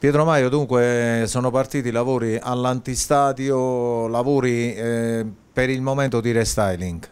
Pietro Maio, dunque sono partiti i lavori all'antistadio, lavori eh, per il momento di restyling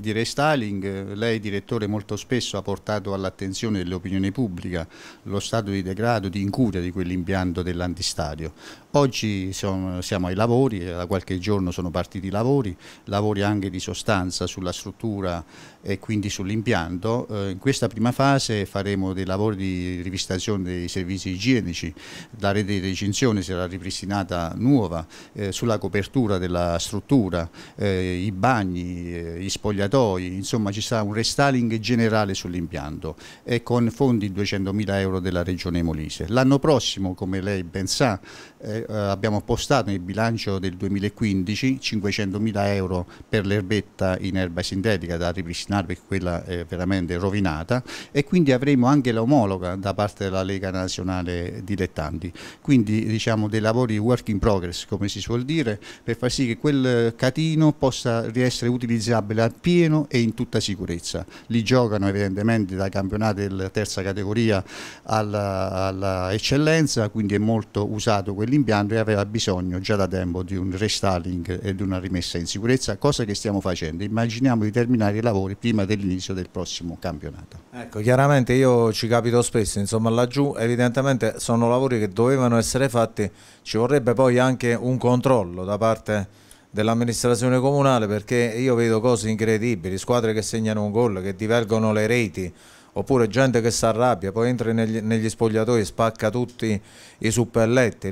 di restyling, lei direttore molto spesso ha portato all'attenzione dell'opinione pubblica lo stato di degrado, di incuria di quell'impianto dell'antistadio. Oggi sono, siamo ai lavori, eh, da qualche giorno sono partiti i lavori, lavori anche di sostanza sulla struttura e quindi sull'impianto. Eh, in questa prima fase faremo dei lavori di rivistazione dei servizi igienici, la rete di recinzione sarà ripristinata nuova, eh, sulla copertura della struttura, eh, i bagni, gli eh, spogliatori spogliatoi, insomma ci sarà un restyling generale sull'impianto e con fondi 200.000 euro della Regione Molise. L'anno prossimo, come lei ben sa, eh, eh, abbiamo postato nel bilancio del 2015 500 mila euro per l'erbetta in erba sintetica da ripristinare perché quella è veramente rovinata e quindi avremo anche l'omologa da parte della Lega Nazionale Dilettanti. Quindi diciamo dei lavori work in progress come si suol dire per far sì che quel catino possa riessere utilizzabile al pieno e in tutta sicurezza. Li giocano evidentemente dai campionati della terza categoria alla, alla eccellenza, quindi è molto usato quell'interno l'impianto e aveva bisogno già da tempo di un restyling e di una rimessa in sicurezza, cosa che stiamo facendo. Immaginiamo di terminare i lavori prima dell'inizio del prossimo campionato. Ecco, chiaramente io ci capito spesso, insomma laggiù evidentemente sono lavori che dovevano essere fatti, ci vorrebbe poi anche un controllo da parte dell'amministrazione comunale perché io vedo cose incredibili, squadre che segnano un gol, che divergono le reti, oppure gente che si arrabbia, poi entra negli, negli spogliatoi e spacca tutti i suppelletti,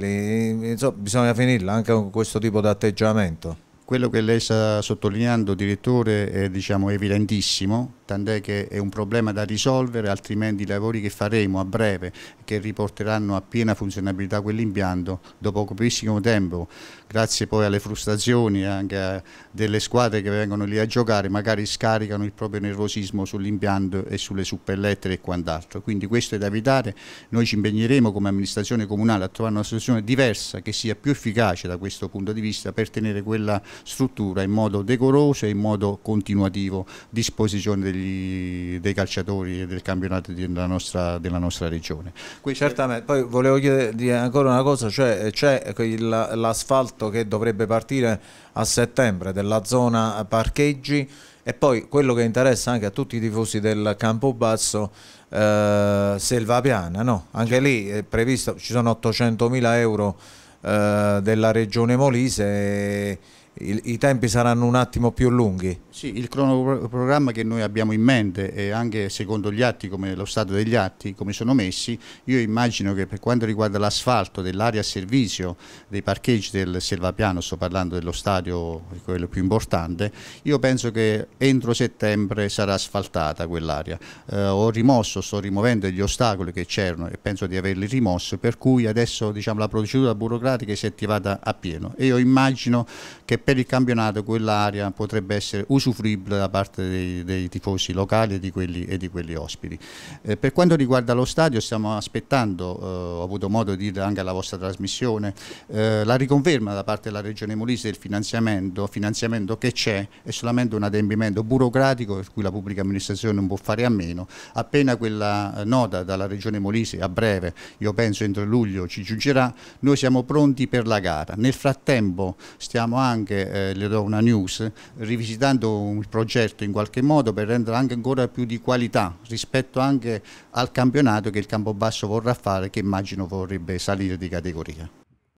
insomma, bisogna finirla anche con questo tipo di atteggiamento. Quello che lei sta sottolineando, direttore, è diciamo, evidentissimo, tant'è che è un problema da risolvere, altrimenti i lavori che faremo a breve, che riporteranno a piena funzionabilità quell'impianto, dopo pochissimo tempo, grazie poi alle frustrazioni anche delle squadre che vengono lì a giocare, magari scaricano il proprio nervosismo sull'impianto e sulle suppellettere e quant'altro. Quindi questo è da evitare, noi ci impegneremo come amministrazione comunale a trovare una soluzione diversa che sia più efficace da questo punto di vista per tenere quella struttura in modo decoroso e in modo continuativo a disposizione degli degli, dei calciatori del campionato della nostra, della nostra regione. Quindi, Certamente, poi volevo chiedere ancora una cosa, cioè c'è l'asfalto che dovrebbe partire a settembre della zona parcheggi e poi quello che interessa anche a tutti i tifosi del Campobasso eh, Selva Piana, no? anche lì è previsto, ci sono 800 mila euro eh, della regione Molise e, il, i tempi saranno un attimo più lunghi? Sì, il cronoprogramma che noi abbiamo in mente e anche secondo gli atti, come lo stato degli atti, come sono messi, io immagino che per quanto riguarda l'asfalto dell'area a servizio dei parcheggi del Selvapiano, sto parlando dello stadio, quello più importante, io penso che entro settembre sarà asfaltata quell'area. Eh, ho rimosso, sto rimuovendo gli ostacoli che c'erano e penso di averli rimosso, per cui adesso diciamo, la procedura burocratica si è attivata a pieno e io immagino che per il campionato quell'area potrebbe essere usufruibile da parte dei, dei tifosi locali e di quelli, e di quelli ospiti. Eh, per quanto riguarda lo stadio stiamo aspettando, eh, ho avuto modo di dire anche alla vostra trasmissione, eh, la riconferma da parte della Regione Molise del finanziamento, finanziamento che c'è è solamente un adempimento burocratico per cui la pubblica amministrazione non può fare a meno, appena quella eh, nota dalla Regione Molise a breve, io penso entro luglio ci giungerà, noi siamo pronti per la gara, nel frattempo stiamo anche anche, eh, le do una news, rivisitando il progetto in qualche modo per rendere anche ancora più di qualità rispetto anche al campionato che il Campobasso vorrà fare, che immagino vorrebbe salire di categoria.